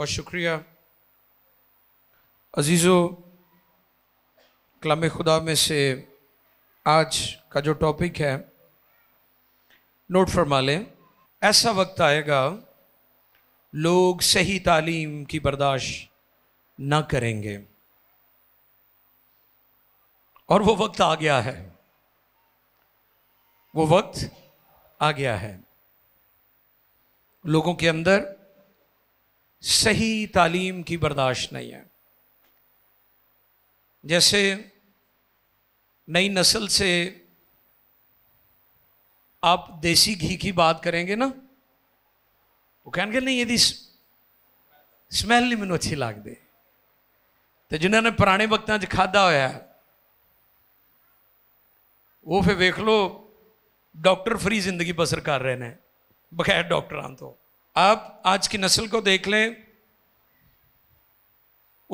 बहुत शुक्रिया अजीज़ो कलाम खुदा में से आज का जो टॉपिक है नोट फरमा लें ऐसा वक्त आएगा लोग सही तालीम की बर्दाश्त ना करेंगे और वो वक्त आ गया है वो वक्त आ गया है लोगों के अंदर सही तालीम की बर्दाश्त नहीं है जैसे नई नस्ल से आप देसी घी की बात करेंगे ना वो कहेंगे नहीं यदि स्मेल नहीं मैं अच्छी लग दे तो जिन्होंने पुराने वक्त खाधा होया वो फिर वेख लो डॉक्टर फ्री जिंदगी बसर कर रहे हैं बगैर डॉक्टर तो आप आज की नस्ल को देख लें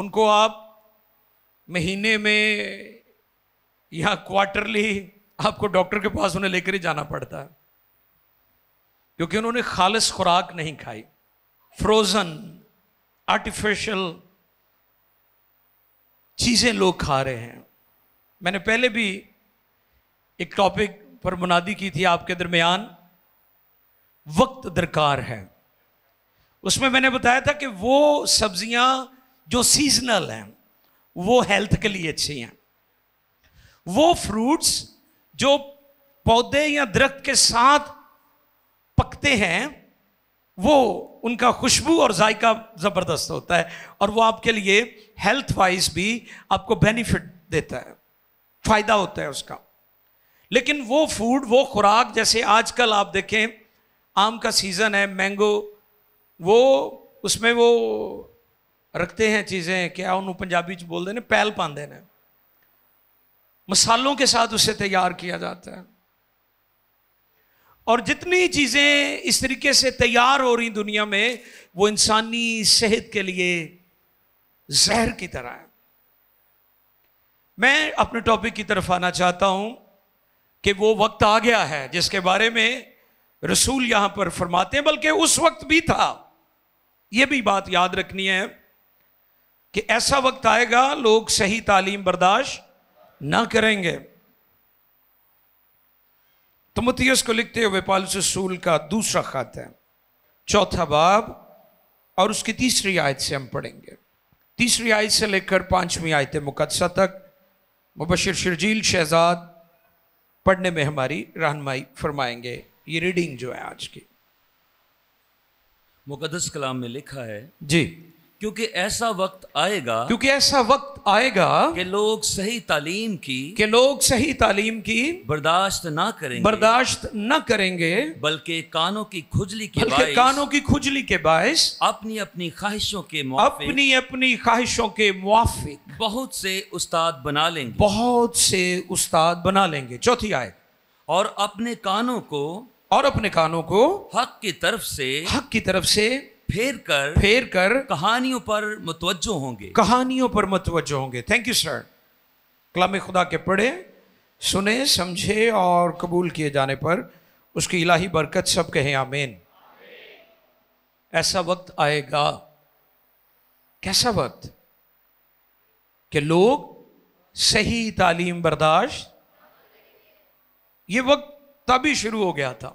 उनको आप महीने में या क्वार्टरली आपको डॉक्टर के पास उन्हें लेकर ही जाना पड़ता है क्योंकि उन्होंने खालस खुराक नहीं खाई फ्रोजन आर्टिफिशियल चीज़ें लोग खा रहे हैं मैंने पहले भी एक टॉपिक पर मुनादी की थी आपके दरमियान वक्त दरकार है उसमें मैंने बताया था कि वो सब्जियां जो सीजनल हैं वो हेल्थ के लिए अच्छी हैं वो फ्रूट्स जो पौधे या दरख्त के साथ पकते हैं वो उनका खुशबू और जायका ज़बरदस्त होता है और वो आपके लिए हेल्थ वाइज भी आपको बेनिफिट देता है फ़ायदा होता है उसका लेकिन वो फूड वो खुराक जैसे आजकल आप देखें आम का सीज़न है मैंगो वो उसमें वो रखते हैं चीज़ें क्या उन्होंने पंजाबी बोलते हैं पैल पाते हैं मसालों के साथ उसे तैयार किया जाता है और जितनी चीज़ें इस तरीके से तैयार हो रही दुनिया में वो इंसानी सेहत के लिए जहर की तरह है मैं अपने टॉपिक की तरफ आना चाहता हूं कि वो वक्त आ गया है जिसके बारे में रसूल यहां पर फरमाते हैं बल्कि उस वक्त भी था ये भी बात याद रखनी है कि ऐसा वक्त आएगा लोग सही तालीम बर्दाश्त ना करेंगे तमतियस को लिखते हुए पाल रसूल का दूसरा खत है चौथा बाब और उसकी तीसरी आयत से हम पढ़ेंगे तीसरी आयत से लेकर पांचवी आयत मुकदसा तक मुबशर शर्जील शहजाद पढ़ने में हमारी रहनमाई फरमाएंगे ये रीडिंग जो है आज की मुकदस कलाम में लिखा है जी क्योंकि ऐसा वक्त आएगा क्योंकि ऐसा वक्त आएगा कि लोग सही तालीम की कि लोग सही तालीम की बर्दाश्त ना करेंगे बर्दाश्त ना करेंगे बल्कि कानों की खुजली के बल्कि कानों की खुजली के बायस अपनी अपनी ख्वाहिशों के अपनी अपनी ख्वाहिशों के मुआफिक बहुत से उस्ताद बना लेंगे बहुत से उस्ताद बना लेंगे चौथी आय और अपने कानों को और अपने कानों को हक की तरफ से हक की तरफ से फेर कर फेर कर कहानियों पर मतवजो होंगे कहानियों पर मतवजो होंगे थैंक यू सर कलाम खुदा के पढ़े सुने समझे और कबूल किए जाने पर उसकी इलाही बरकत सब कहें आमेन ऐसा वक्त आएगा कैसा वक्त कि लोग सही तालीम बर्दाश्त ये वक्त तभी शुरू हो गया था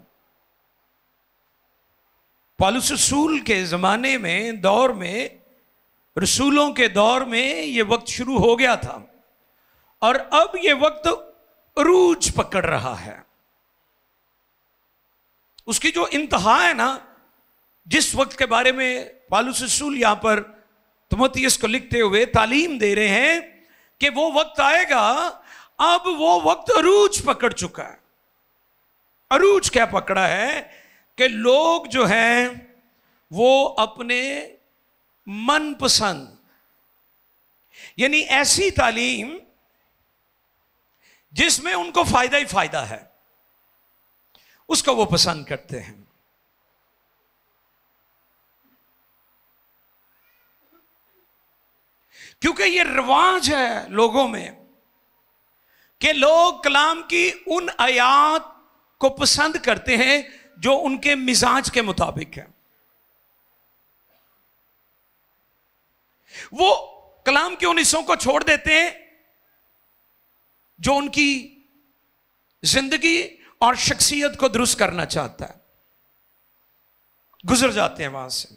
पालुस के ज़माने में दौर में रसूलों के दौर में यह वक्त शुरू हो गया था और अब यह वक्त रूज पकड़ रहा है उसकी जो इंतहा है ना जिस वक्त के बारे में पालूसूल रसूल यहां पर तुमतियस को लिखते हुए तालीम दे रहे हैं कि वो वक्त आएगा अब वो वक्त रूज पकड़ चुका है अरूज क्या पकड़ा है कि लोग जो हैं वो अपने मनपसंद यानी ऐसी तालीम जिसमें उनको फायदा ही फायदा है उसको वो पसंद करते हैं क्योंकि ये रिवाज है लोगों में कि लोग कलाम की उन आयात को पसंद करते हैं जो उनके मिजाज के मुताबिक है वो कलाम के उन हिस्सों को छोड़ देते हैं जो उनकी जिंदगी और शख्सियत को दुरुस्त करना चाहता है गुजर जाते हैं वहां से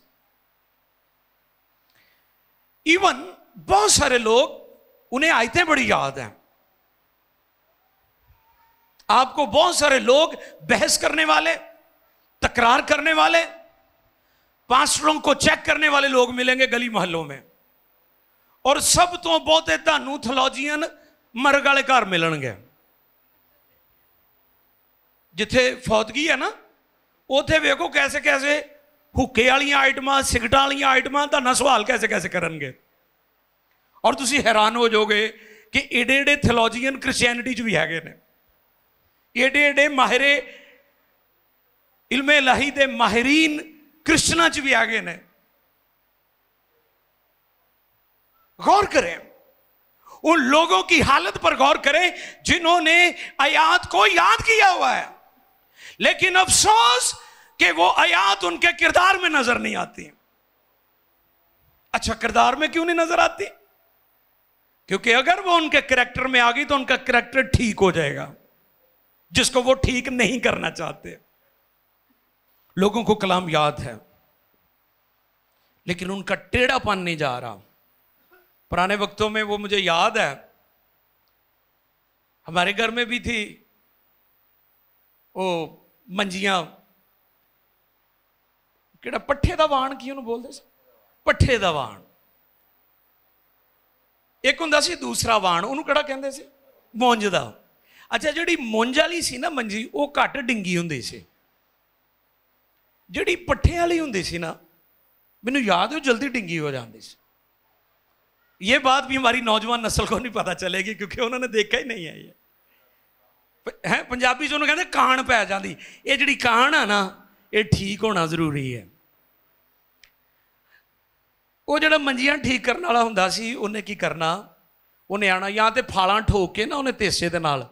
इवन बहुत सारे लोग उन्हें आयतें बड़ी याद हैं आपको बहुत सारे लोग बहस करने वाले तकरार करने वाले पास्टरों को चेक करने वाले लोग मिलेंगे गली मोहल्लों में और सब तो बहुते तहू थलॉजियन मर्ग वाले घर मिलने जिथे फौतगी है ना उतें वेखो कैसे कैसे हुके आइटम सिगटा वाली आइटम सवाल कैसे कैसे करे और हैरान हो जाओगे कि एडे एडे थलॉजियन क्रिश्चैनिटी भी है एडे माहरे इलमे लाही दे माहरीन कृष्णा च भी आगे ने गौर करें उन लोगों की हालत पर गौर करें जिन्होंने आयात को याद किया हुआ है लेकिन अफसोस कि वो आयात उनके किरदार में नजर नहीं आती अच्छा किरदार में क्यों नहीं नजर आती क्योंकि अगर वो उनके करेक्टर में आ गई तो उनका करेक्टर ठीक हो जाएगा जिसको वो ठीक नहीं करना चाहते लोगों को कलाम याद है लेकिन उनका टेढ़ापन नहीं जा रहा पुराने वक्तों में वो मुझे याद है हमारे घर में भी थी वो मंजिया कि पठे का वाण की ਉਹਨੂੰ ਬੋਲਦੇ पठे का वाण एक हों दूसरा वाण उन्होंने ਵਾਣ ਉਹਨੂੰ ਅੱਛਾ ਜਿਹੜੀ ਮੁੰਜ ਵਾਲੀ ਸੀ ਨਾ ਮੰਜੀ ਉਹ ਘੱਟ ਡਿੰਗੀ ਹੁੰਦੀ ਸੀ ਜਿਹੜੀ ਪੱਠੇ ਵਾਲੀ ਹੁੰਦੀ ਸੀ ਨਾ ਮੈਨੂੰ ਯਾਦ ਹੈ ਜਲਦੀ ਡਿੰਗੀ ਹੋ ਜਾਂਦੀ ਸੀ ये बात भी हमारी नौजवान नस्ल को नहीं पता चलेगी क्योंकि उन्होंने देखा ही नहीं है ये ਹੈ ਪੰਜਾਬੀ ਚ ਉਹਨੂੰ ਕਹਿੰਦੇ ਕਾਣ ਪੈ ਜਾਂਦੀ ਇਹ ਜਿਹੜੀ ਕਾਣ ਆ ਨਾ ਇਹ ਠੀਕ ਹੋਣਾ ਜ਼ਰੂਰੀ ਹੈ ਉਹ ਜਿਹੜਾ ਮੰਜੀਆਂ ਠੀਕ ਕਰਨ ਵਾਲਾ ਹੁੰਦਾ ਸੀ ਉਹਨੇ ਕੀ ਕਰਨਾ ਉਹਨੇ ਆਣਾ ਜਾਂ ਤੇ ਫਾਲਾਂ ਠੋਕ ਕੇ ਨਾ ਉਹਨੇ ਤੇਸੇ ਦੇ ਨਾਲ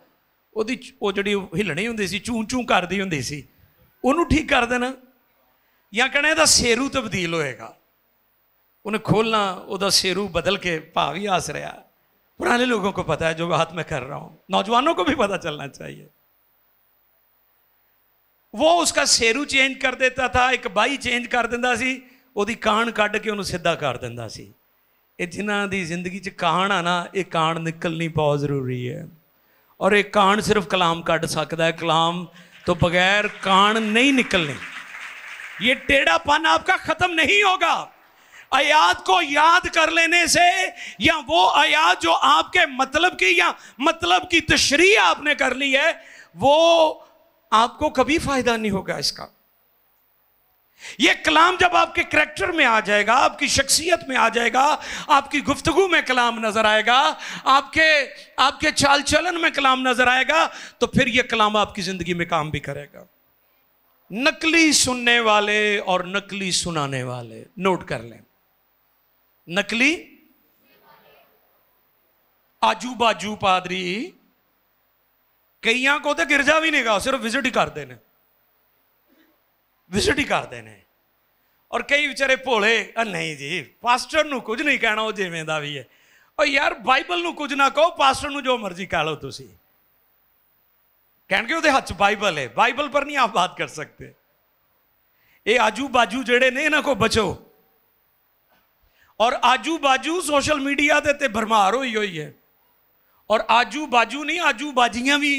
ਉਹਦੀ ਉਹ ਜਿਹੜੀ ਹਿਲਣੀ ਹੁੰਦੀ ਸੀ ਚੂੰ ਚੂੰ ਕਰਦੀ ਹੁੰਦੀ ਸੀ ਉਹਨੂੰ ਠੀਕ ਕਰ ਦੇਣਾ ਜਾਂ ਕਹਣਾ ਇਹਦਾ ਸੇਰੂ ਤਬਦੀਲ ਹੋਏਗਾ ਉਹਨੇ ਖੋਲਣਾ ਉਹਦਾ ਸੇਰੂ ਬਦਲ ਕੇ ਭਾਵ ਹੀ ਆਸ ਰਿਹਾ ਪੁਰਾਣੇ ਲੋਕਾਂ ਨੂੰ ਪਤਾ ਹੈ ਜੋ ਬਾਤ ਮੈਂ ਕਰ ਰਹਾ ਹਾਂ ਨੌਜਵਾਨਾਂ ਨੂੰ ਵੀ ਪਤਾ ਚੱਲਣਾ ਚਾਹੀਏ ਉਹ ਉਸਕਾ ਸੇਰੂ ਚੇਂਜ ਕਰ ਦਿੰਦਾ ਥਾ ਇੱਕ ਬਾਈ ਚੇਂਜ ਕਰ ਦਿੰਦਾ ਸੀ ਉਹਦੀ ਕਾਣ ਕੱਢ ਕੇ ਉਹਨੂੰ ਸਿੱਧਾ ਕਰ ਦਿੰਦਾ ਸੀ ਇਹ ਜਿਨ੍ਹਾਂ ਦੀ ਜ਼ਿੰਦਗੀ 'ਚ ਕਾਣ ਆ ਨਾ ਇਹ ਕਾਣ ਨਿਕਲਣੀ ਬਹੁਤ ਜ਼ਰੂਰੀ ਹੈ और एक कान सिर्फ कलाम कट सकता है कलाम तो बगैर कान नहीं निकलने ये टेढ़ापन आपका ख़त्म नहीं होगा आयात को याद कर लेने से या वो आयात जो आपके मतलब की या मतलब की तशरी आपने कर ली है वो आपको कभी फ़ायदा नहीं होगा इसका ये कलाम जब आपके करेक्टर में आ जाएगा आपकी शख्सियत में आ जाएगा आपकी गुफ्तगु में कलाम नजर आएगा आपके आपके चाल चलन में कलाम नजर आएगा तो फिर यह कलाम आपकी जिंदगी में काम भी करेगा नकली सुनने वाले और नकली सुनाने वाले नोट कर लें नकली आजू बाजू पादरी कईया को तो गिरजा भी नहीं गा सिर्फ विजिट ही कर देने ਵਿਜ਼ਿਟ ਹੀ ਕਰਦੇ ਨੇ ਔਰ ਕਈ ਵਿਚਾਰੇ ਭੋਲੇ ਆ ਨਹੀਂ ਜੀ ਪਾਸਟਰ ਨੂੰ ਕੁਝ ਨਹੀਂ ਕਹਿਣਾ ਉਹ ਜਿਵੇਂ ਦਾ ਵੀ ਹੈ ਓ ਯਾਰ ਬਾਈਬਲ ਨੂੰ ਕੁਝ ਨਾ ਕਹੋ ਪਾਸਟਰ ਨੂੰ ਜੋ ਮਰਜ਼ੀ ਕਹ ਲਓ ਤੁਸੀਂ ਕਹਿਣਗੇ ਉਹਦੇ ਹੱਥ 'ਚ ਬਾਈਬਲ ਹੈ ਬਾਈਬਲ ਪਰ ਨਹੀਂ ਆਪ ਬਾਤ ਕਰ ਸਕਤੇ ਇਹ ਆਜੂ ਬਾਜੂ ਜਿਹੜੇ ਨੇ ਇਹਨਾਂ ਕੋ ਬਚੋ ਔਰ ਆਜੂ ਬਾਜੂ ਸੋਸ਼ਲ ਮੀਡੀਆ ਦੇ ਤੇ ਭਰਮਾਰ ਹੋਈ ਹੋਈ ਹੈ ਔਰ ਆਜੂ ਬਾਜੂ ਨਹੀਂ ਆਜੂ ਬਾਜੀਆਂ ਵੀ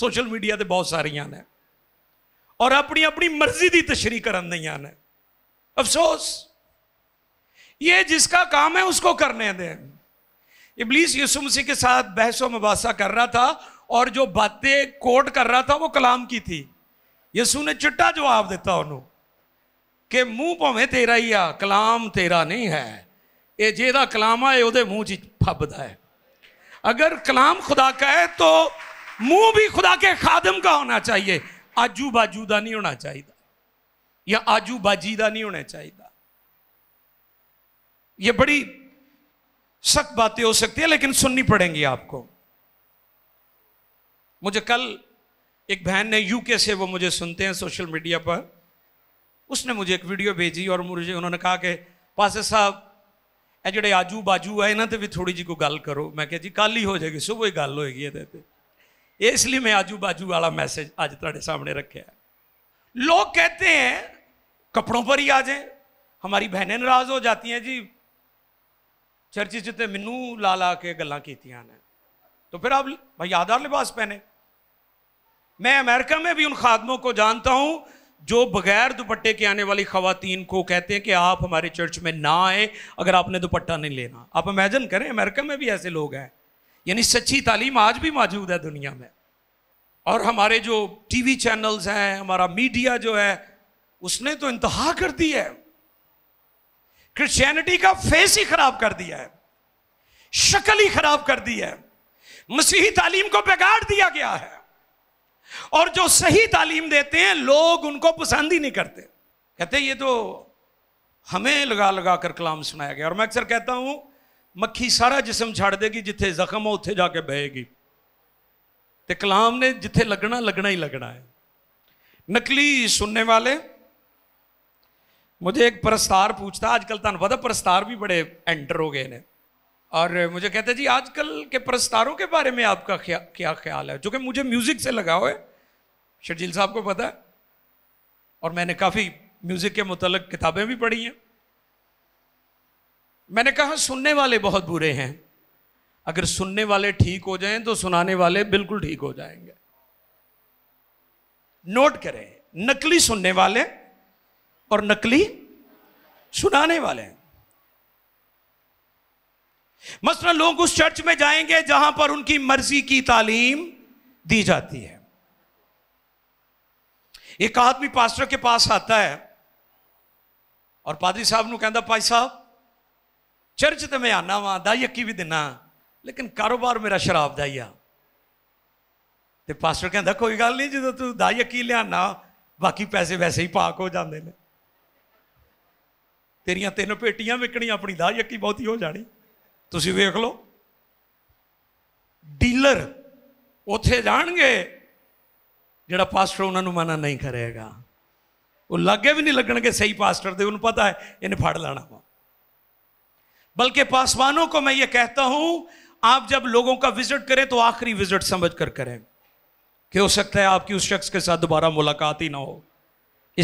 ਸੋਸ਼ਲ ਮੀਡੀਆ ਤੇ ਬਹੁਤ ਸਾਰੀਆਂ ਨੇ और अपनी अपनी मर्जी की तशरी कर अफसोस ये जिसका काम है उसको करने दें इबलीस यूसुम सिंह के साथ बहसो मुबासा कर रहा था और जो बातें कोट कर रहा था वो कलाम की थी यसु ने चिट्टा जवाब देता उन्होंने के मुंह भावे तेरा ही आ कलाम तेरा नहीं है ये जेदा कलाम है वो मुँह च फबद है अगर कलाम खुदा का है तो मुंह भी खुदा के खादम का होना चाहिए आजू बाजू का नहीं होना चाहिए या आजू बाजी का नहीं होना चाहिए यह बड़ी सख्त बातें हो सकती है लेकिन सुननी पड़ेंगी आपको मुझे कल एक बहन ने यूके से वो मुझे सुनते हैं सोशल मीडिया पर उसने मुझे एक वीडियो भेजी और मुझे उन्होंने कहा कि पासे साहब ये जोड़े आजू बाजू है इन्होंने भी थोड़ी जी को गल करो मैं क्या जी कल ही हो जाएगी सुबह ही गल होएगी ये इसलिए मैं आजू बाजू वाला मैसेज आज तेरे सामने रखे है लोग कहते हैं कपड़ों पर ही आ जाए हमारी बहनें नाराज हो जाती हैं जी चर्चे चे मैनू ला ला के गल् ने तो फिर आप भाई आधार लिबास पहने मैं अमेरिका में भी उन खादमों को जानता हूं जो बगैर दुपट्टे के आने वाली खातन को कहते हैं कि आप हमारे चर्च में ना आए अगर आपने दुपट्टा नहीं लेना आप इमेजन करें अमेरिका में भी ऐसे लोग हैं यानी सच्ची तालीम आज भी मौजूद है दुनिया में और हमारे जो टीवी चैनल्स हैं हमारा मीडिया जो है उसने तो इंतहा कर दी है क्रिश्चियनिटी का फेस ही खराब कर दिया है शक्ल ही खराब कर दी है मसीही तालीम को बिगाड़ दिया गया है और जो सही तालीम देते हैं लोग उनको पसंद ही नहीं करते कहते ये तो हमें लगा लगा कर कलाम सुनाया गया और मैं अक्सर कहता हूं मक्खी सारा जिसम छड़ देगी जिथे ज़ख्म हो ਉੱਥੇ जाके बहेगी तो कलाम ने जिथे लगना लगना ही लगना है नकली सुनने वाले मुझे एक प्रस्तार पूछता आजकल तुम पता प्रस्तार भी बड़े एंटर हो गए ने और मुझे कहते जी आजकल के प्रस्तारों के बारे में आपका ख्या, क्या ख्याल है जो कि मुझे म्यूज़िक से लगा हुआ है शर्जील साहब को पता है और मैंने काफ़ी म्यूज़िक के मुतल किताबें भी पढ़ी हैं मैंने कहा सुनने वाले बहुत बुरे हैं अगर सुनने वाले ठीक हो जाएं तो सुनाने वाले बिल्कुल ठीक हो जाएंगे नोट करें नकली सुनने वाले और नकली सुनाने वाले मसला लोग उस चर्च में जाएंगे जहां पर उनकी मर्जी की तालीम दी जाती है एक आदमी पास्टर के पास आता है और पादरी साहब कहता भाई साहब ਚਰਚ ਤੇ ਮੈਂ ਆਨਾ ਵਾਂ ਦਾਇਕੀ ਵੀ ਦਿਨਾ ਲੇਕਿਨ ਕਾਰੋਬਾਰ ਮੇਰਾ ਸ਼ਰਾਬ ਦਾ ਹੀ ਆ ਤੇ ਪਾਸਟਰ ਕਹਿੰਦਾ ਕੋਈ ਗੱਲ ਨਹੀਂ ਜਦੋਂ ਤੂੰ ਦਾਇਕੀ ਲਿਆਨਾ ਬਾਕੀ ਪੈਸੇ ਵੈਸੇ ਹੀ ਪਾਕ ਹੋ ਜਾਂਦੇ ਨੇ ਤੇਰੀਆਂ ਤਿੰਨ ਪੇਟੀਆਂ ਵਿਕਣੀਆਂ ਆਪਣੀ ਦਾਇਕੀ ਬਹੁਤੀ ਹੋ ਜਾਣੀ ਤੁਸੀਂ ਵੇਖ ਲਓ ਡੀਲਰ ਉੱਥੇ ਜਾਣਗੇ ਜਿਹੜਾ ਪਾਸਟਰ ਉਹਨਾਂ ਨੂੰ ਮਨਾ ਨਹੀਂ ਕਰੇਗਾ ਉਹ ਲੱਗੇ ਵੀ ਨਹੀਂ ਲੱਗਣਗੇ ਸਹੀ ਪਾਸਟਰ ਦੇ ਉਹਨੂੰ ਪਤਾ ਹੈ ਇਹਨੇ ਫੜ ਲੈਣਾ ਵਾ बल्कि पासवानों को मैं ये कहता हूं आप जब लोगों का विजिट करें तो आखिरी विजिट समझ कर करें कि हो सकता है आपकी उस शख्स के साथ दोबारा मुलाकात ही ना हो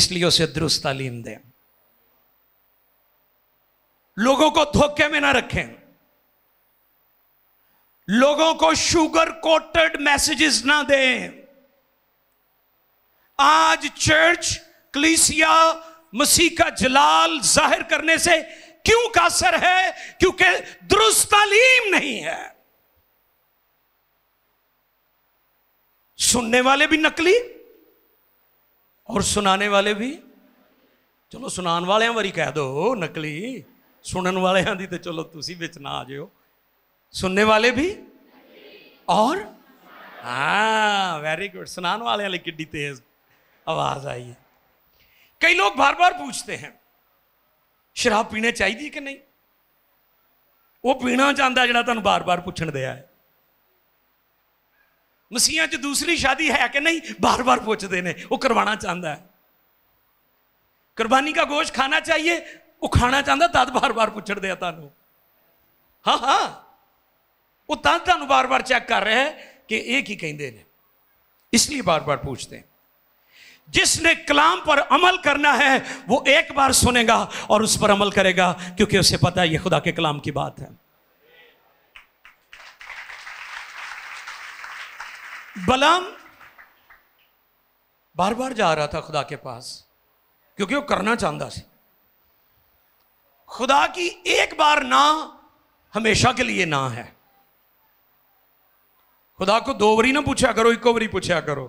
इसलिए उसे दुरुस्त तालीम दें लोगों को धोखे में ना रखें लोगों को शुगर कोटेड मैसेजेस ना दें आज चर्च क्लीसिया मसीह का जलाल जाहिर करने से क्यों कासर है क्योंकि दुरुस्त तालीम नहीं है सुनने वाले भी नकली और सुनाने वाले भी चलो सुनाने वाले वरी कह दो नकली सुनने वाले की तो चलो तुम बिच ना आ जाओ सुनने वाले भी और हाँ वेरी गुड सुनाने वाले कि आवाज आई है कई लोग बार बार पूछते हैं ਸ਼ਰਾਬ ਪੀਣੇ ਚਾਹੀਦੀ ਕਿ ਨਹੀਂ ਉਹ ਪੀਣਾ ਚਾਹੁੰਦਾ ਜਿਹੜਾ ਤੁਹਾਨੂੰ ਬਾਰ-ਬਾਰ ਪੁੱਛਣ ਦਿਆ ਹੈ ਮਸੀਹਾਂ 'ਚ ਦੂਸਰੀ ਸ਼ਾਦੀ ਹੈ ਕਿ ਨਹੀਂ ਬਾਰ-ਬਾਰ ਪੁੱਛਦੇ ਨੇ ਉਹ ਕਰਵਾਉਣਾ ਚਾਹੁੰਦਾ ਹੈ ਕੁਰਬਾਨੀ ਦਾ ਗੋਸ਼ ਖਾਣਾ ਚਾਹੀਏ ਉਹ ਖਾਣਾ ਚਾਹੁੰਦਾ ਤਦ ਬਾਰ-ਬਾਰ ਪੁੱਛਣ ਆ ਤੁਹਾਨੂੰ ਹਾਂ ਹਾਂ ਉਹ ਤਾਂ ਤੁਹਾਨੂੰ ਬਾਰ-ਬਾਰ ਚੈੱਕ ਕਰ ਰਿਹਾ ਹੈ ਕਿ ਇਹ ਕੀ ਕਹਿੰਦੇ ਨੇ ਇਸ ਲਈ ਬਾਰ-ਬਾਰ ਪੁੱਛਦੇ जिसने कलाम पर अमल करना है वो एक बार सुनेगा और उस पर अमल करेगा क्योंकि उसे पता है ये खुदा के कलाम की बात है बलाम बार बार जा रहा था खुदा के पास क्योंकि वो करना चाहता था खुदा की एक बार ना हमेशा के लिए ना है खुदा को दो वरी ना पूछा करो एक बारी पूछा करो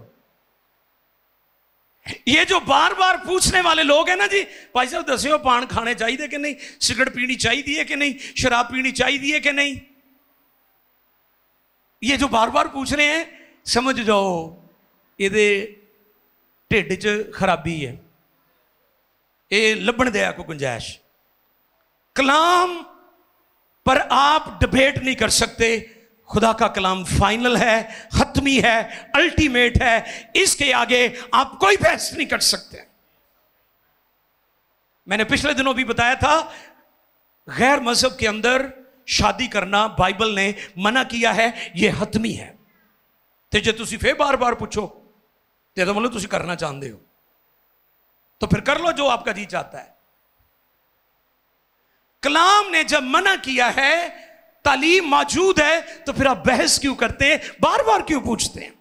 ये जो बार बार पूछने वाले लोग हैं ना जी भाई साहब दस्यो पान खाने चाहिए कि नहीं सिगरेट पीनी चाहिए कि नहीं शराब पीनी चाहिए कि नहीं ये जो बार बार पूछ रहे हैं समझ जाओ ये ढिड च खराबी है ये लभण दया को गुंजाइश कलाम पर आप डिबेट नहीं कर सकते खुदा का कलाम फाइनल है हतमी है अल्टीमेट है इसके आगे आप कोई बहस नहीं कर सकते मैंने पिछले दिनों भी बताया था गैर मजहब के अंदर शादी करना बाइबल ने मना किया है यह हतमी है तो जो तुम फिर बार बार पूछो तो मतलब तुम करना चाहते हो तो फिर कर लो जो आपका जी चाहता है कलाम ने जब मना किया है तालीम मौजूद है तो फिर आप बहस क्यों करते हैं बार बार क्यों पूछते हैं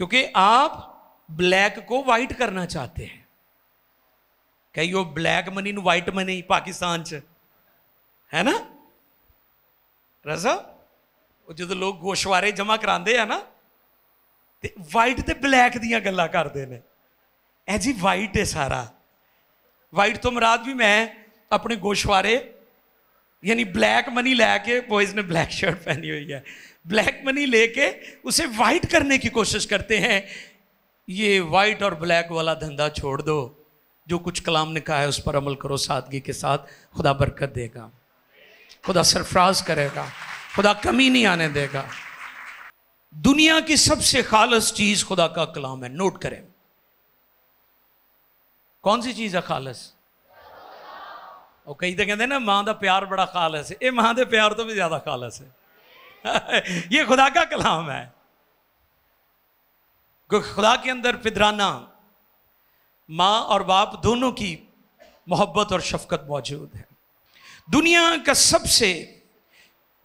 क्योंकि आप ਬਲੈਕ ਕੋ ਵਾਈਟ ਕਰਨਾ ਚਾਹਤੇ ਹੈ ਕਈਓ ਬਲੈਕ ਮਨੀ ਨੂੰ ਵਾਈਟ ਮਨੀ ਪਾਕਿਸਤਾਨ ਚ ਹੈ ਨਾ ਰਜ਼ਾ ਉਹ ਜਦੋਂ ਲੋਕ ਗੋਸ਼ਵਾਰੇ ਜਮਾ ਕਰਾਉਂਦੇ ਆ ਨਾ ਤੇ ਵਾਈਟ ਤੇ ਬਲੈਕ ਦੀਆਂ ਗੱਲਾਂ ਕਰਦੇ ਨੇ ਐ ਜੀ ਵਾਈਟ ਹੈ ਸਾਰਾ ਵਾਈਟ ਤੋਂ ਮਰਾਦ ਵੀ ਮੈਂ ਆਪਣੇ ਗੋਸ਼ਵਾਰੇ यानी ब्लैक मनी लाके बॉयज ने ब्लैक शर्ट पहनी हुई है ब्लैक मनी लेके उसे वाइट करने की कोशिश करते हैं ये वाइट और ब्लैक वाला धंधा छोड़ दो जो कुछ कलाम ने कहा है उस पर अमल करो सादगी के साथ खुदा बरकत देगा खुदा सरफराज करेगा खुदा कमी नहीं आने देगा दुनिया की सबसे खालस चीज खुदा का कलाम है नोट करें कौन सी चीज है खालस और कई तो कहते ना माँ का प्यार बड़ा खालस है ये माँ के प्यार तो भी ज्यादा खालस है ये खुदा का कलाम है खुदा के अंदर पिदराना माँ और बाप दोनों की मोहब्बत और शफकत मौजूद है दुनिया का सबसे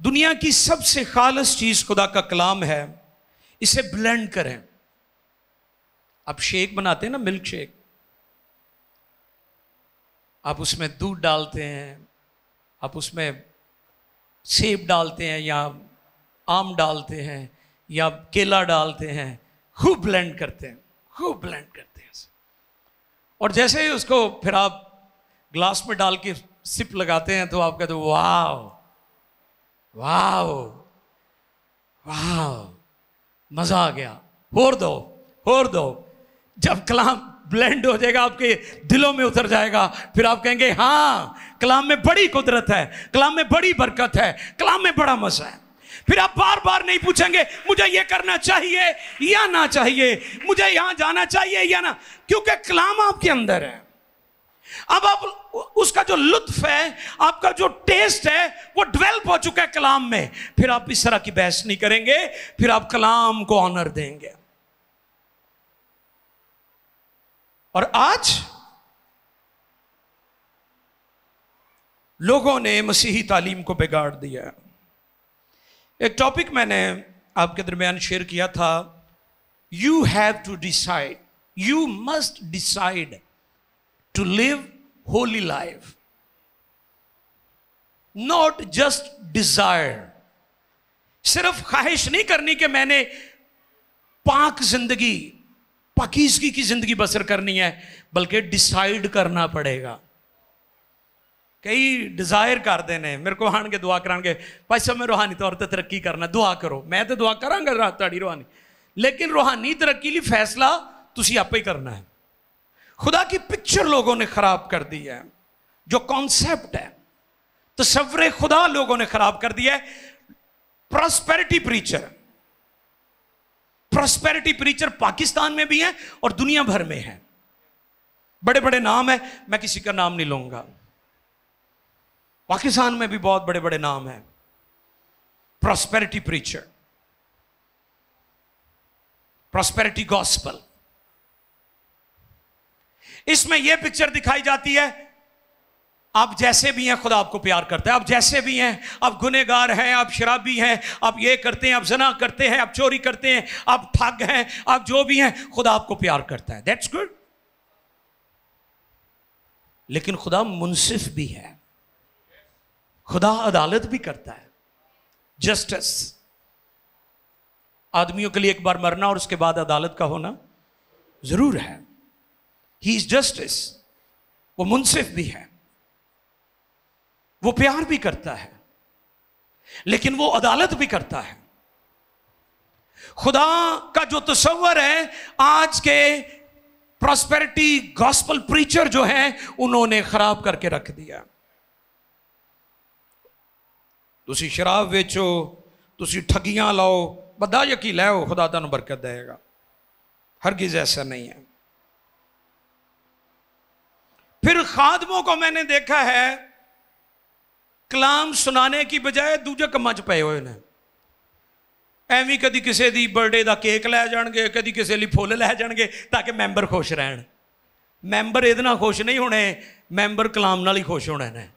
दुनिया की सबसे खालस चीज़ खुदा का कलाम है इसे ब्लेंड करें आप शेक बनाते हैं ना मिल्क शेक आप उसमें दूध डालते हैं आप उसमें सेब डालते हैं या आम डालते हैं या केला डालते हैं खूब ब्लेंड करते हैं खूब ब्लेंड करते हैं और जैसे ही उसको फिर आप ग्लास में डाल के सिप लगाते हैं तो आप कहते हो वाह वाह वाह मज़ा आ गया और दो और दो जब कलाम ब्लेंड हो जाएगा आपके दिलों में उतर जाएगा फिर आप कहेंगे हाँ कलाम में बड़ी कुदरत है कलाम में बड़ी बरकत है कलाम में बड़ा मजा है फिर आप बार बार नहीं पूछेंगे मुझे ये करना चाहिए या ना चाहिए मुझे यहां जाना चाहिए या ना क्योंकि कलाम आपके अंदर है अब आप उसका जो लुत्फ है आपका जो टेस्ट है वो डेवलप हो चुका है कलाम में फिर आप इस तरह की बहस नहीं करेंगे फिर आप कलाम को ऑनर देंगे और आज लोगों ने मसीही तालीम को बिगाड़ दिया एक टॉपिक मैंने आपके दरमियान शेयर किया था you have to decide you must decide to live holy life not just desire सिर्फ ख्वाहिश नहीं करनी कि मैंने पाक जिंदगी पाकिजगी की जिंदगी बसर करनी है बल्कि डिसाइड करना पड़ेगा कई डिजायर करते हैं मेरे को आन के दुआ करा भाई साहब मैं रूहानी तौर पर तरक्की करना दुआ करो मैं तो दुआ करा रात रूहानी लेकिन रूहानी तरक्की लिए फैसला तुम आप ही करना है खुदा की पिक्चर लोगों ने खराब कर दी है जो कॉन्सेप्ट है तस्वर खुदा लोगों ने खराब कर दिया है prosperity preacher prosperity preacher Pakistan में भी हैं और दुनिया भर में हैं बड़े बड़े नाम हैं मैं किसी का नाम नहीं लूंगा पाकिस्तान में भी बहुत बड़े बड़े नाम हैं प्रॉस्पेरिटी प्रीचर प्रॉस्पेरिटी गॉस्पल इसमें यह पिक्चर दिखाई जाती है आप जैसे भी हैं खुदा आपको प्यार करता है आप जैसे भी हैं आप गुनेगार हैं आप शराबी हैं आप ये करते हैं आप जना करते हैं आप चोरी करते हैं आप ठग हैं आप जो भी हैं खुदा आपको प्यार करता है दैट्स गुड लेकिन खुदा मुनसिफ भी है खुदा अदालत भी करता है जस्टिस आदमियों के लिए एक बार मरना और उसके बाद अदालत का होना ज़रूर है ही इज़ जस्टिस वो मुनसिफ भी है वो प्यार भी करता है लेकिन वो अदालत भी करता है खुदा का जो तस्वर है आज के प्रॉस्पेरिटी गॉस्पल प्रीचर जो है उन्होंने खराब करके रख दिया तुम शराब ਵੇਚੋ तुम ਠੱਗੀਆਂ लाओ बदा यकी लो खुदा तुम बरकत देगा हर हरगिज ऐसा नहीं है फिर खादमों को मैंने देखा है ਕਲਾਮ ਸੁਣਾਣੇ ਕੀ ਬਜਾਏ ਦੂਜੇ ਕੰਮਾਂ 'ਚ ਪਏ ਹੋਏ ਨੇ ਐਵੇਂ ਕਦੀ ਕਿਸੇ ਦੀ ਬਰਥਡੇ ਦਾ ਕੇਕ ਲੈ ਜਾਣਗੇ ਕਦੀ ਕਿਸੇ ਲਈ ਫੁੱਲ ਲੈ ਜਾਣਗੇ ਤਾਂ ਕਿ ਮੈਂਬਰ ਖੁਸ਼ ਰਹਿਣ ਮੈਂਬਰ ਇਹਦੇ ਨਾਲ ਖੁਸ਼ ਨਹੀਂ ਹੋਣੇ ਮੈਂਬਰ ਕਲਾਮ ਨਾਲ ਹੀ ਖੁਸ਼ ਹੋਣਾ ਨੇ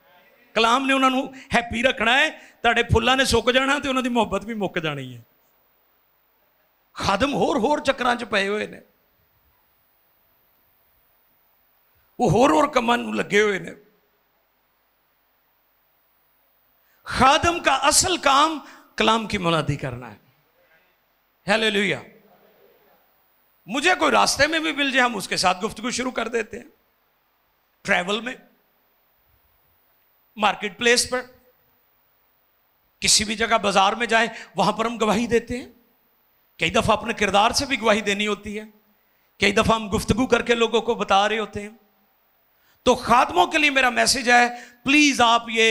ਕਲਾਮ ਨੇ ਉਹਨਾਂ ਨੂੰ ਹੈਪੀ ਰੱਖਣਾ ਹੈ ਤੁਹਾਡੇ ਫੁੱਲਾਂ ਨੇ ਸੁੱਕ ਜਾਣਾ ਤੇ ਉਹਨਾਂ ਦੀ ਮੁਹੱਬਤ ਵੀ ਮੁੱਕ ਜਾਣੀ ਹੈ ਖਾਦਮ ਹੋਰ ਹੋਰ ਚੱਕਰਾਂ 'ਚ ਪਏ ਹੋਏ ਨੇ ਉਹ ਹੋਰ ਹੋਰ ਕੰਮਾਂ ਨੂੰ ਲੱਗੇ ਹੋਏ ਨੇ खादम का असल काम कलाम की मुनादी करना है हेलो मुझे कोई रास्ते में भी मिल जाए हम उसके साथ गुफ्तगु शुरू कर देते हैं ट्रैवल में मार्केट प्लेस पर किसी भी जगह बाजार में जाए वहां पर हम गवाही देते हैं कई दफा अपने किरदार से भी गवाही देनी होती है कई दफा हम गुफ्तगु करके लोगों को बता रहे होते हैं तो खादमों के लिए मेरा मैसेज है प्लीज आप ये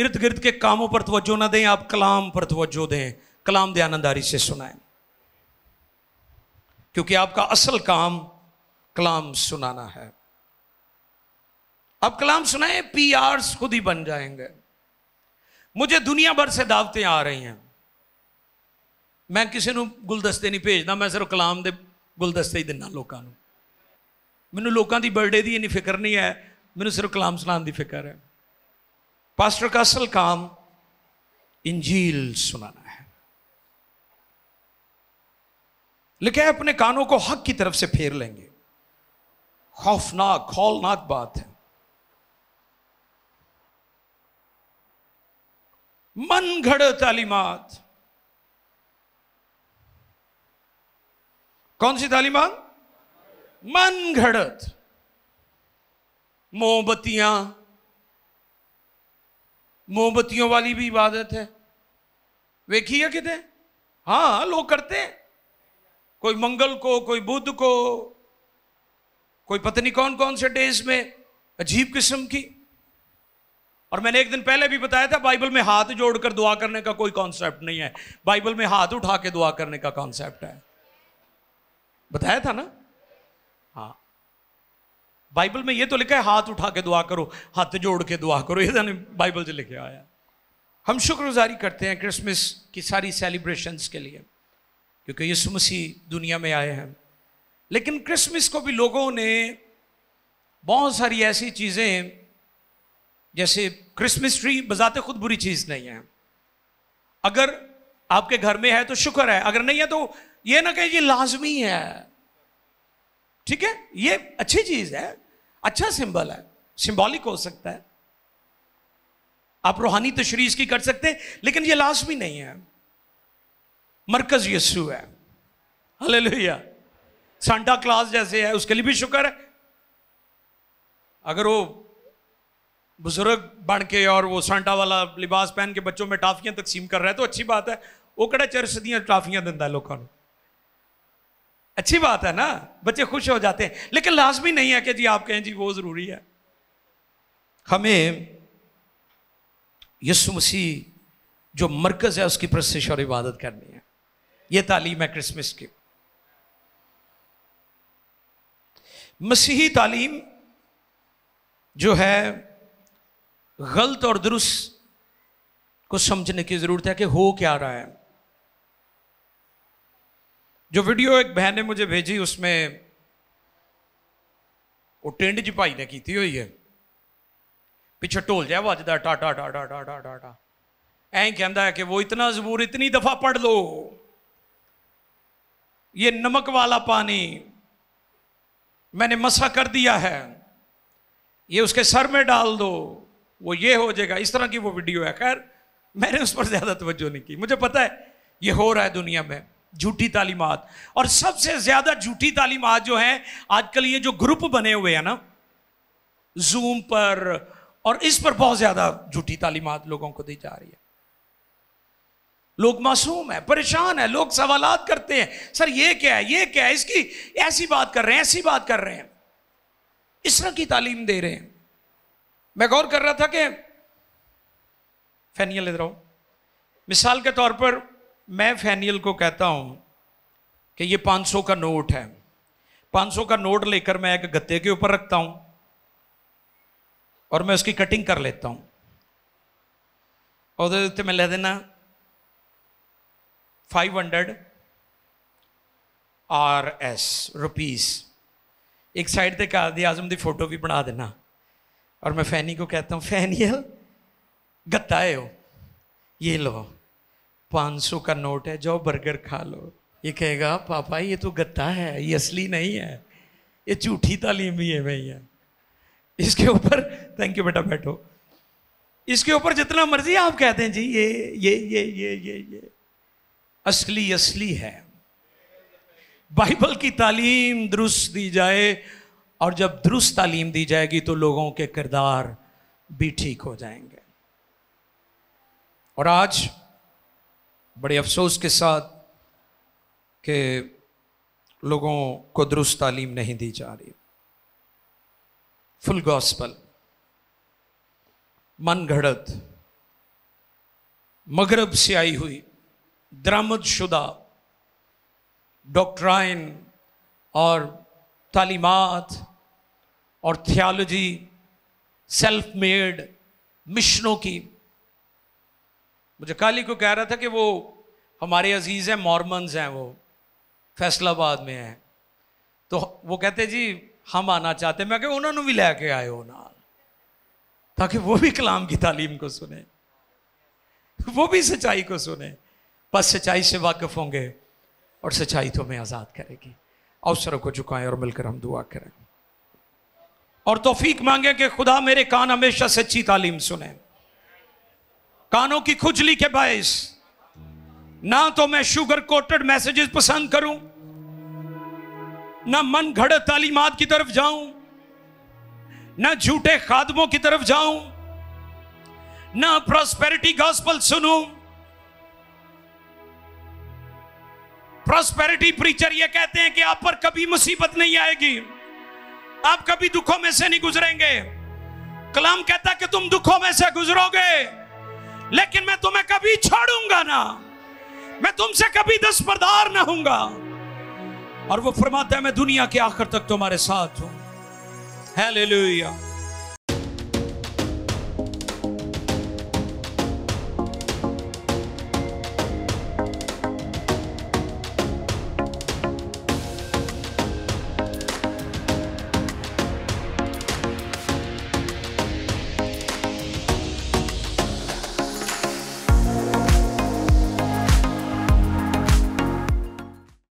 इर्द गिर्द के कामों पर तवज्जो ना दें आप कलाम पर तवज्जो दें कलाम दयानंदारी से सुनाए क्योंकि आपका असल काम कलाम सुनाना है आप कलाम सुनाए पी आर्स खुद ही बन जाएंगे मुझे दुनिया भर से दावतें आ रही हैं मैं किसी ਨੂੰ ਗੁਲਦਸਤੇ ਨਹੀਂ ਭੇਜਦਾ ਮੈਂ ਸਿਰਫ ਕਲਾਮ ਦੇ ਗੁਲਦਸਤੇ ਹੀ ਦਿੰਨਾ ਲੋਕਾਂ ਨੂੰ ਮੈਨੂੰ ਲੋਕਾਂ ਦੀ ਬਰਥਡੇ ਦੀ ਇੰਨੀ ਫਿਕਰ ਨਹੀਂ ਹੈ ਮੈਨੂੰ ਸਿਰਫ ਕਲਾਮ ਸੁਣਾਉਣ ਦੀ ਫਿਕਰ पास्टर का असल काम इंजील सुनाना है लिखे अपने कानों को हक की तरफ से फेर लेंगे खौफनाक खौलनाक बात है मन घड़ तालीमात कौन सी तालीमान मन घड़त मोमबत्तियां मोमबत्तियों वाली भी इबादत है वेखी है कितने हाँ लोग करते हैं कोई मंगल को कोई बुद्ध को कोई पता नहीं कौन कौन से डेज में अजीब किस्म की और मैंने एक दिन पहले भी बताया था बाइबल में हाथ जोड़कर दुआ करने का कोई कॉन्सेप्ट नहीं है बाइबल में हाथ उठा के दुआ करने का कॉन्सेप्ट है बताया था ना हाँ बाइबल में ये तो लिखा है हाथ उठा के दुआ करो हाथ जोड़ के दुआ करो ये तो बाइबल से लिखे आया हम शुक्रगुजारी करते हैं क्रिसमस की सारी सेलिब्रेशंस के लिए क्योंकि यीशु मसीह दुनिया में आए हैं लेकिन क्रिसमस को भी लोगों ने बहुत सारी ऐसी चीज़ें जैसे क्रिसमस ट्री बजाते खुद बुरी चीज़ नहीं है अगर आपके घर में है तो शुक्र है अगर नहीं है तो ये ना कहें ये लाजमी है ठीक है ये अच्छी चीज है अच्छा सिंबल है सिंबॉलिक हो सकता है आप रूहानी तशरी इसकी कर सकते हैं लेकिन ये लाजमी नहीं है मरकज यस्सु है लोहिया सांटा क्लास जैसे है उसके लिए भी शुक्र है अगर वो बुजुर्ग बन के और वो सांटा वाला लिबास पहन के बच्चों में टाफियां तकसीम कर रहा है तो अच्छी बात है वो कड़ा दियां टाफियां दिता है लोगों को अच्छी बात है ना बच्चे खुश हो जाते हैं लेकिन लाजमी नहीं है कि जी आप कहें जी वो ज़रूरी है हमें यसु मसीह जो मरकज़ है उसकी प्रस्तिश और इबादत करनी है ये तालीम है क्रिसमस की मसीही तालीम जो है गलत और दुरुस्त को समझने की ज़रूरत है कि हो क्या रहा है जो वीडियो एक बहन ने मुझे भेजी उसमें वो टेंड ਜੀ ने की ਕੀਤੀ ਹੋਈ ਹੈ ਪਿੱਛੇ ਢੋਲ ਜਿਹਾ ਵੱਜਦਾ ਟਾ ਟਾ टाटा टाटा ਟਾ ਟਾ ਟਾ ਐਂ ਕਹਿੰਦਾ ਹੈ ਕਿ ਉਹ ਇਤਨਾ ਜ਼ਬੂਰ ਇਤਨੀ ਦਫਾ ਪੜ ये नमक वाला पानी मैंने मसा कर दिया है ये उसके सर में डाल दो वो ये हो जाएगा इस तरह की वो वीडियो है खैर मैंने उस पर ज़्यादा तवज्जो नहीं की मुझे पता है ये हो रहा है दुनिया में झूठी तालीमत और सबसे ज़्यादा झूठी तालीमत जो है आजकल ये जो ग्रुप बने हुए हैं ना जूम पर और इस पर बहुत ज़्यादा झूठी तालीमत लोगों को दी जा रही है लोग मासूम है परेशान है लोग सवाल करते हैं सर ये क्या है ये क्या है इसकी ऐसी बात कर रहे हैं ऐसी बात कर रहे हैं इस तरह की तालीम दे रहे हैं मैं गौर कर रहा था कि फैनियल रहा हूं मिसाल के तौर पर मैं फैनियल को कहता हूँ कि ये 500 का नोट है 500 का नोट लेकर मैं एक गत्ते के ऊपर रखता हूँ और मैं उसकी कटिंग कर लेता हूँ और उत्ते मैं ले देना 500 आर एस रुपीस एक साइड पे कादी आजम की फोटो भी बना देना और मैं फैनी को कहता हूँ फैनियल गत्ता है वो ये लो पाँच सौ का नोट है जाओ बर्गर खा लो ये कहेगा पापा ये तो गत्ता है ये असली नहीं है ये झूठी तालीम भी है भैया इसके ऊपर थैंक यू बेटा बैठो इसके ऊपर जितना मर्जी आप कहते हैं जी ये ये ये ये ये ये असली असली है बाइबल की तालीम दुरुस्त दी जाए और जब दुरुस्त तालीम दी जाएगी तो लोगों के किरदार भी ठीक हो जाएंगे और आज बड़े अफसोस के साथ कि लोगों को दुरुस्त तालीम नहीं दी जा रही फुल गॉस्पल मन घड़त मगरब से आई हुई दरामद शुदा डॉक्ट्राइन और तालीमत और थियोलॉजी सेल्फ मेड मिशनों की मुझे कल ही को कह रहा था कि वो हमारे अजीज़ हैं मॉर्मन्स हैं वो फैसलाबाद में हैं तो वो कहते जी हम आना चाहते मैं क्या उन्होंने भी आए हो ना ताकि वो भी कलाम की तालीम को सुने वो भी सच्चाई को सुने बस सच्चाई से वाकिफ होंगे और सच्चाई तो हमें आज़ाद करेगी अवसरों को झुकाएं और मिलकर हम दुआ करें और तोफीक मांगे कि खुदा मेरे कान हमेशा सच्ची तालीम सुने कानों की खुजली के बायस ना तो मैं शुगर कोटेड मैसेजेस पसंद करूं ना मन घड़त तालीमात की तरफ जाऊं ना झूठे खादमों की तरफ जाऊं ना प्रॉस्पेरिटी गॉस्पल सुनूं प्रॉस्पेरिटी प्रीचर ये कहते हैं कि आप पर कभी मुसीबत नहीं आएगी आप कभी दुखों में से नहीं गुजरेंगे कलाम कहता कि तुम दुखों में से गुजरोगे लेकिन मैं तुम्हें कभी छोड़ूंगा ना मैं तुमसे कभी दस्बरदार ना हूंगा और वो फरमाता है मैं दुनिया के आखिर तक तुम्हारे साथ हूं हालेलुया